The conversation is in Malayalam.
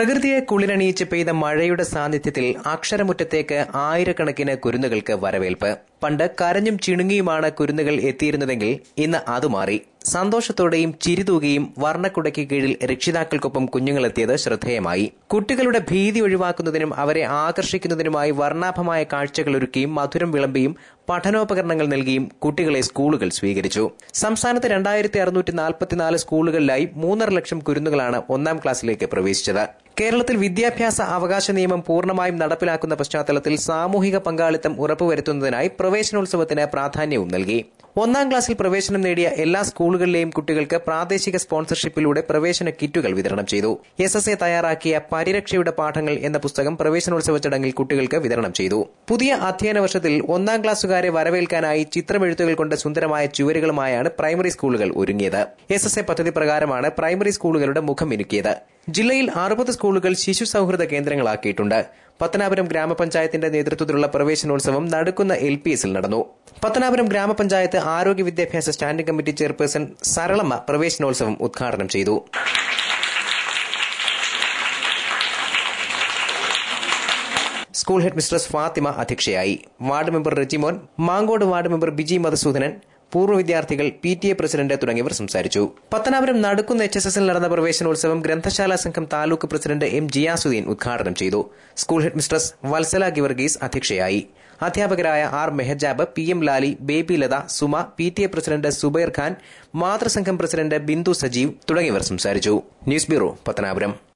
പ്രകൃതിയെ കുളിരണിയിച്ച് പെയ്ത മഴയുടെ സാന്നിധ്യത്തിൽ അക്ഷരമുറ്റത്തേക്ക് ആയിരക്കണക്കിന് കുരുന്നുകൾക്ക് വരവേൽപ്പ് പണ്ട് കരഞ്ഞും ചിണുങ്ങിയുമാണ് കുരുന്നുകൾ എത്തിയിരുന്നതെങ്കിൽ ഇന്ന് അത് മാറി സന്തോഷത്തോടെയും ചിരിതൂകിയും വർണ്ണക്കുടയ്ക്ക് കീഴിൽ രക്ഷിതാക്കൾക്കൊപ്പം കുഞ്ഞുങ്ങളെത്തിയത് ശ്രദ്ധേയമായി കുട്ടികളുടെ ഭീതി ഒഴിവാക്കുന്നതിനും അവരെ ആകർഷിക്കുന്നതിനുമായി വർണ്ണാഭമായ കാഴ്ചകൾ ഒരുക്കിയും മധുരം വിളമ്പിയും പഠനോപകരണങ്ങൾ നൽകിയും കുട്ടികളെ സ്കൂളുകൾ സ്വീകരിച്ചു സംസ്ഥാനത്ത് രണ്ടായിരത്തി അറുന്നൂറ്റി നാൽപ്പത്തിനാല് സ്കൂളുകളിലായി മൂന്നര ലക്ഷം കുരുന്നുകളാണ് ഒന്നാം ക്ലാസ്സിലേക്ക് പ്രവേശിച്ചത് കേരളത്തിൽ വിദ്യാഭ്യാസ അവകാശ നിയമം പൂർണ്ണമായും നടപ്പിലാക്കുന്ന പശ്ചാത്തലത്തിൽ സാമൂഹിക പങ്കാളിത്തം ഉറപ്പുവരുത്തുന്നതിനായി പ്രവേശനോത്സവത്തിന് പ്രാധാന്യവും നൽകി ഒന്നാം ക്ലാസ്സിൽ പ്രവേശനം നേടിയ എല്ലാ സ്കൂളുകളിലെയും കുട്ടികൾക്ക് പ്രാദേശിക സ്പോൺസർഷിപ്പിലൂടെ പ്രവേശന കിറ്റുകൾ വിതരണം ചെയ്തു എസ് എസ് എ തയ്യാറാക്കിയ പരിരക്ഷയുടെ പാഠങ്ങൾ എന്ന പുസ്തകം പ്രവേശനോത്സവ ചടങ്ങിൽ കുട്ടികൾക്ക് വിതരണം ചെയ്തു പുതിയ അധ്യയന വർഷത്തിൽ ഒന്നാം ക്ലാസ്സുകാരെ വരവേൽക്കാനായി ചിത്രമെഴുത്തുകൾ കൊണ്ട് സുന്ദരമായ ചുവരുകളുമായാണ് പ്രൈമറി സ്കൂളുകൾ ഒരുങ്ങിയത് എസ് എസ് എ പദ്ധതി പ്രകാരമാണ് പ്രൈമറി സ്കൂളുകളുടെ മുഖം ഇരുക്കിയത് ജില്ലയിൽ അറുപത് സ്കൂളുകൾ ശിശു സൗഹൃദ കേന്ദ്രങ്ങളാക്കിയിട്ടുണ്ട് പത്തനാപുരം ഗ്രാമപഞ്ചായത്തിന്റെ നേതൃത്വത്തിലുള്ള പ്രവേശനോത്സവം നടക്കുന്ന എൽ പി എസിൽ നടന്നു പത്തനാപുരം ഗ്രാമപഞ്ചായത്ത് ആരോഗ്യ വിദ്യാഭ്യാസ സ്റ്റാൻഡിംഗ് കമ്മിറ്റി ചെയർപേഴ്സൺ സരളമ്മ പ്രവേശനോത്സവം ഉദ്ഘാടനം ചെയ്തു സ്കൂൾ ഹെഡ് മിസ്ട്രസ് ഫാത്തിമ അധ്യക്ഷയായി ward member Rejimon Mankode ward member Biji Madhusoodanan പൂർവ്വ വിദ്യാർത്ഥികൾ പി ടി എ പ്രസിഡന്റ് തുടങ്ങിയവർ സംസാരിച്ചു പത്തനാപുരം നടക്കുന്ന എച്ച് എസ് എസിൽ നടന്ന പ്രവേശനോത്സവം ഗ്രന്ഥശാല സംഘം താലൂക്ക് പ്രസിഡന്റ് എം ജിയാസുദ്ദീൻ ഉദ്ഘാടനം ചെയ്തു school head mistress Valsala Geevarghese അധ്യക്ഷയായി അധ്യാപകരായ R Mehajab P M Lali Baby Latha Suma P T A president Zubair Khan മാതൃസംഘം പ്രസിഡന്റ് ബിന്ദു സജീവ് തുടങ്ങിയവർ സംസാരിച്ചു ന്യൂസ് ബ്യൂറോ പത്തനാപുരം